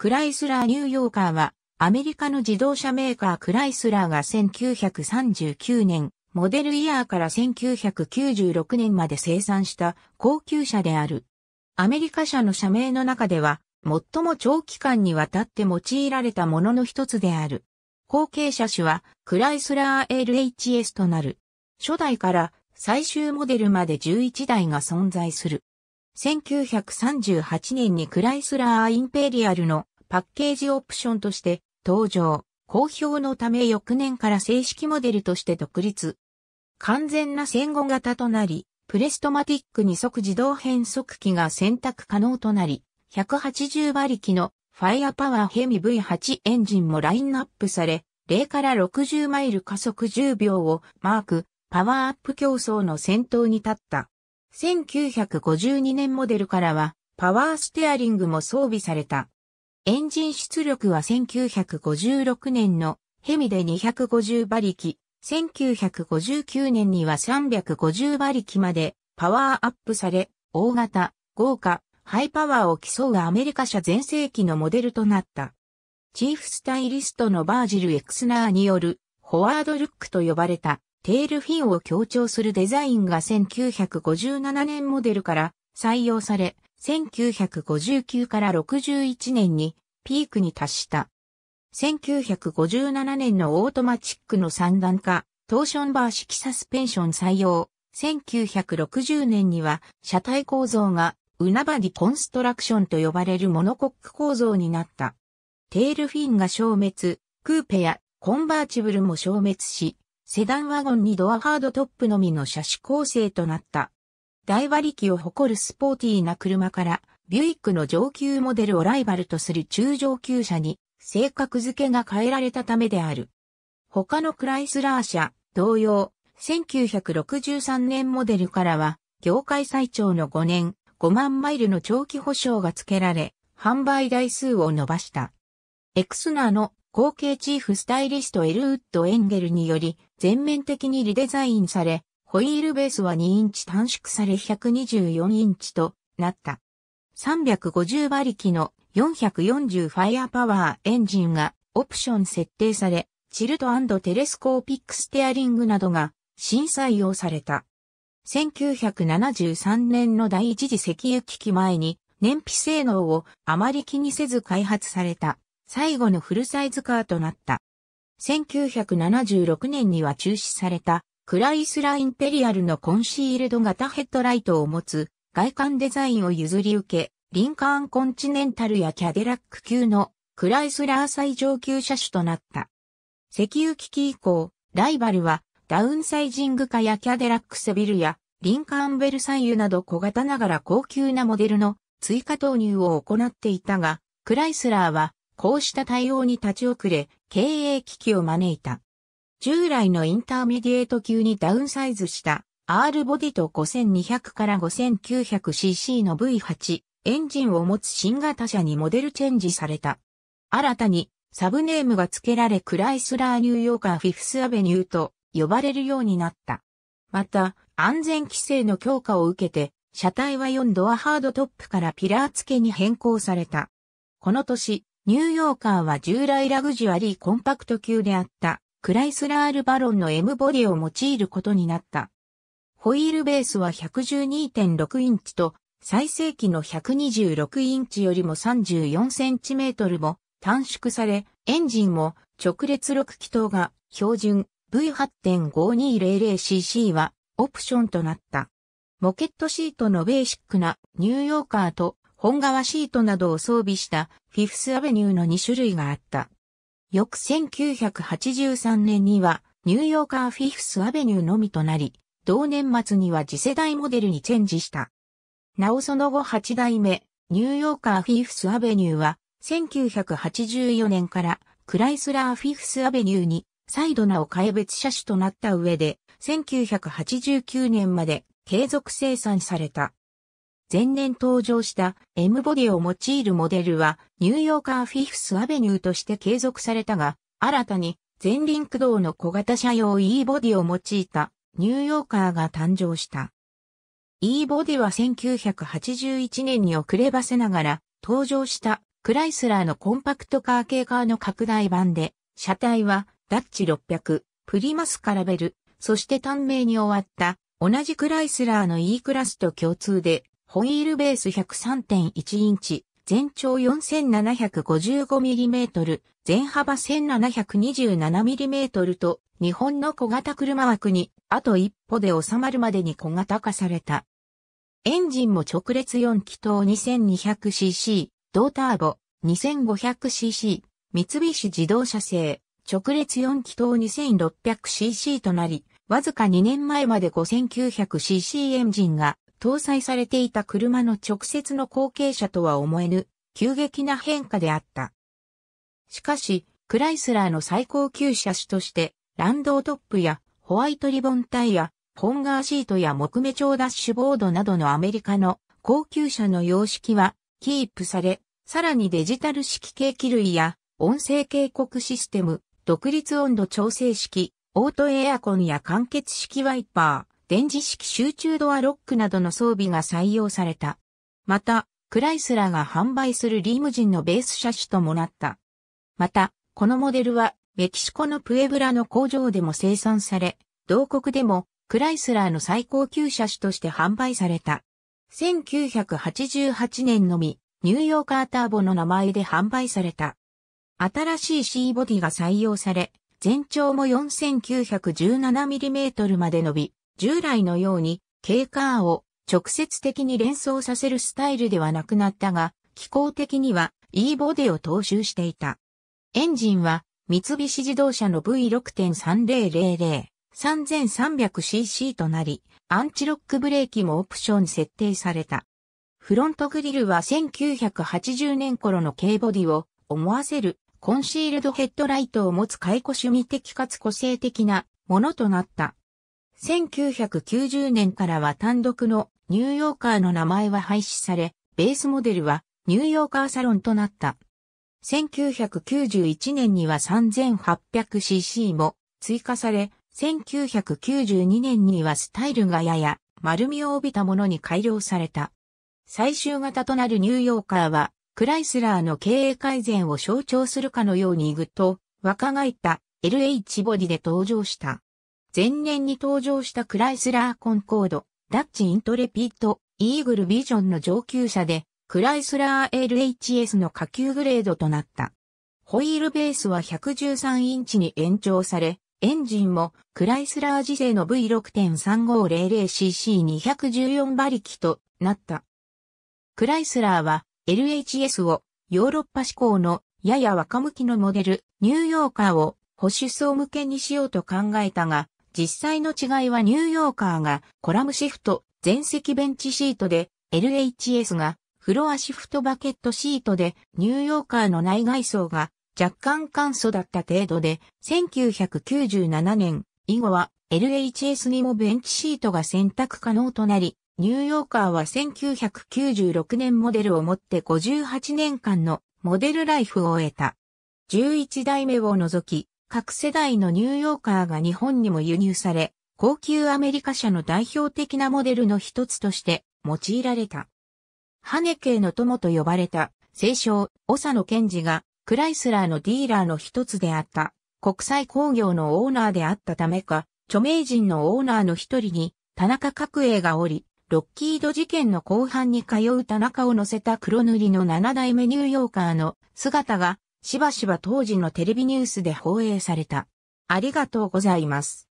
クライスラーニューヨーカーは、アメリカの自動車メーカークライスラーが1939年、モデルイヤーから1996年まで生産した高級車である。アメリカ車の社名の中では、最も長期間にわたって用いられたものの一つである。後継車種は、クライスラー LHS となる。初代から最終モデルまで11台が存在する。1938年にクライスラー・インペリアルのパッケージオプションとして登場。好評のため翌年から正式モデルとして独立。完全な戦後型となり、プレストマティック二足自動変速機が選択可能となり、180馬力のファイアパワーヘミ V8 エンジンもラインナップされ、0から60マイル加速10秒をマーク、パワーアップ競争の先頭に立った。1952年モデルからはパワーステアリングも装備された。エンジン出力は1956年のヘミで250馬力、1959年には350馬力までパワーアップされ、大型、豪華、ハイパワーを競うアメリカ車全盛期のモデルとなった。チーフスタイリストのバージル・エクスナーによるホワードルックと呼ばれたテールフィンを強調するデザインが1957年モデルから採用され、1959から61年にピークに達した。1957年のオートマチックの三段化、トーションバー式サスペンション採用。1960年には車体構造がウナバディコンストラクションと呼ばれるモノコック構造になった。テールフィンが消滅、クーペやコンバーチブルも消滅し、セダンワゴンにドアハードトップのみの車種構成となった。大馬力を誇るスポーティーな車から、ビュイックの上級モデルをライバルとする中上級車に、性格付けが変えられたためである。他のクライスラー車、同様、1963年モデルからは、業界最長の5年、5万マイルの長期保証が付けられ、販売台数を伸ばした。エクスナーの後継チーフスタイリストエルウッド・エンゲルにより、全面的にリデザインされ、ホイールベースは2インチ短縮され124インチとなった。350馬力の440ファイアパワーエンジンがオプション設定され、チルトテレスコーピックステアリングなどが新採用された。1973年の第一次石油危機前に燃費性能をあまり気にせず開発された最後のフルサイズカーとなった。1976年には中止された、クライスラインペリアルのコンシールド型ヘッドライトを持つ、外観デザインを譲り受け、リンカーンコンチネンタルやキャデラック級のクライスラー最上級車種となった。石油危機以降、ライバルはダウンサイジング化やキャデラックセビルやリンカーンベルサイユなど小型ながら高級なモデルの追加投入を行っていたが、クライスラーはこうした対応に立ち遅れ、経営危機を招いた。従来のインターミディエート級にダウンサイズした R ボディと5200から 5900cc の V8 エンジンを持つ新型車にモデルチェンジされた。新たにサブネームが付けられクライスラーニューヨーカーフィフスアベニューと呼ばれるようになった。また、安全規制の強化を受けて、車体は4ドアハードトップからピラー付けに変更された。この年、ニューヨーカーは従来ラグジュアリーコンパクト級であった、クライスラールバロンの M ボディを用いることになった。ホイールベースは112.6インチと、最盛期の126インチよりも34センチメートルも短縮され、エンジンも直列6気筒が標準 V8.5200cc はオプションとなった。モケットシートのベーシックなニューヨーカーと本革シートなどを装備したフィフスアベニューの2種類があった。翌1983年にはニューヨーカーフィフスアベニューのみとなり、同年末には次世代モデルにチェンジした。なおその後8代目、ニューヨーカーフィフスアベニューは、1984年からクライスラーフィフスアベニューに再度をおえ別車種となった上で、1989年まで継続生産された。前年登場した M ボディを用いるモデルはニューヨーカーフィフスアベニューとして継続されたが、新たに前輪駆動の小型車用 E ボディを用いたニューヨーカーが誕生した。E ボディは1981年に遅ればせながら登場したクライスラーのコンパクトカー系カーの拡大版で、車体はダッチ600、プリマスカラベル、そして短命に終わった同じクライスラーの E クラスと共通でホイールベース103.1インチ、全長 4755mm、全幅 1727mm と、日本の小型車枠に、あと一歩で収まるまでに小型化された。エンジンも直列4気筒 2200cc、同ターボ 2500cc、三菱自動車製、直列4気筒 2600cc となり、わずか2年前まで 5900cc エンジンが搭載されていた車の直接の後継者とは思えぬ、急激な変化であった。しかし、クライスラーの最高級車種として、ランドートップやホワイトリボンタイヤ、ホンガーシートや木目調ダッシュボードなどのアメリカの高級車の様式はキープされ、さらにデジタル式計器類や音声警告システム、独立温度調整式、オートエアコンや完結式ワイパー、電磁式集中ドアロックなどの装備が採用された。また、クライスラーが販売するリムジンのベース車種ともなった。また、このモデルはメキシコのプエブラの工場でも生産され、同国でもクライスラーの最高級車種として販売された。1988年のみ、ニューヨーカーターボの名前で販売された。新しい C ボディが採用され、全長も 4917mm まで伸び、従来のように、K カーを直接的に連想させるスタイルではなくなったが、機構的には E ボディを踏襲していた。エンジンは三菱自動車の V6.3000、3300cc となり、アンチロックブレーキもオプション設定された。フロントグリルは1980年頃の軽ボディを思わせるコンシールドヘッドライトを持つ回顧趣味的かつ個性的なものとなった。1990年からは単独のニューヨーカーの名前は廃止され、ベースモデルはニューヨーカーサロンとなった。1991年には 3800cc も追加され、1992年にはスタイルがやや丸みを帯びたものに改良された。最終型となるニューヨーカーは、クライスラーの経営改善を象徴するかのようにぐっと若返った LH ボディで登場した。前年に登場したクライスラーコンコード、ダッチイントレピッド、イーグルビジョンの上級者で、クライスラー LHS の下級グレードとなった。ホイールベースは113インチに延長され、エンジンもクライスラー時世の V6.3500cc214 馬力となった。クライスラーは LHS をヨーロッパ志向のやや若向きのモデル、ニューヨーカーを保守層向けにしようと考えたが、実際の違いはニューヨーカーがコラムシフト、全席ベンチシートで、LHS がフロアシフトバケットシートで、ニューヨーカーの内外装が若干簡素だった程度で、1997年以後は LHS にもベンチシートが選択可能となり、ニューヨーカーは1996年モデルをもって58年間のモデルライフを終えた。11代目を除き、各世代のニューヨーカーが日本にも輸入され、高級アメリカ車の代表的なモデルの一つとして用いられた。ハネケーの友と呼ばれた、清少、長野賢治が、クライスラーのディーラーの一つであった、国際工業のオーナーであったためか、著名人のオーナーの一人に、田中角栄がおり、ロッキード事件の後半に通う田中を乗せた黒塗りの7代目ニューヨーカーの姿がしばしば当時のテレビニュースで放映された。ありがとうございます。